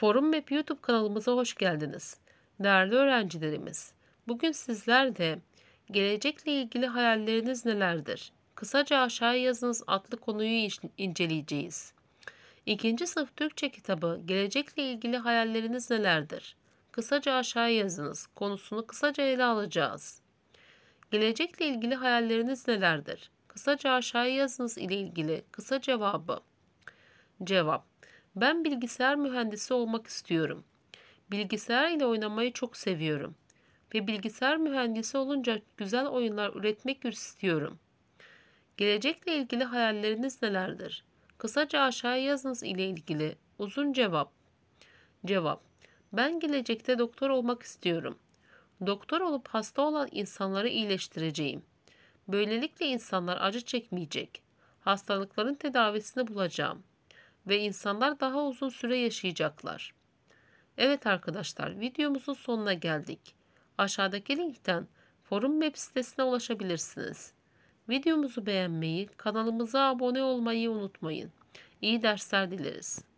Forum Map YouTube kanalımıza hoş geldiniz. Değerli öğrencilerimiz, bugün sizler de gelecekle ilgili hayalleriniz nelerdir? Kısaca aşağıya yazınız adlı konuyu inceleyeceğiz. İkinci sınıf Türkçe kitabı gelecekle ilgili hayalleriniz nelerdir? Kısaca aşağıya yazınız. Konusunu kısaca ele alacağız. Gelecekle ilgili hayalleriniz nelerdir? Kısaca aşağıya yazınız ile ilgili kısa cevabı. Cevap ben bilgisayar mühendisi olmak istiyorum. Bilgisayar ile oynamayı çok seviyorum ve bilgisayar mühendisi olunca güzel oyunlar üretmek istiyorum. Gelecekle ilgili hayalleriniz nelerdir? Kısaca aşağıya yazınız ile ilgili. Uzun cevap. Cevap. Ben gelecekte doktor olmak istiyorum. Doktor olup hasta olan insanları iyileştireceğim. Böylelikle insanlar acı çekmeyecek. Hastalıkların tedavisini bulacağım.'' ve insanlar daha uzun süre yaşayacaklar. Evet arkadaşlar videomuzun sonuna geldik. Aşağıdaki linkten forum web sitesine ulaşabilirsiniz. Videomuzu beğenmeyi, kanalımıza abone olmayı unutmayın. İyi dersler dileriz.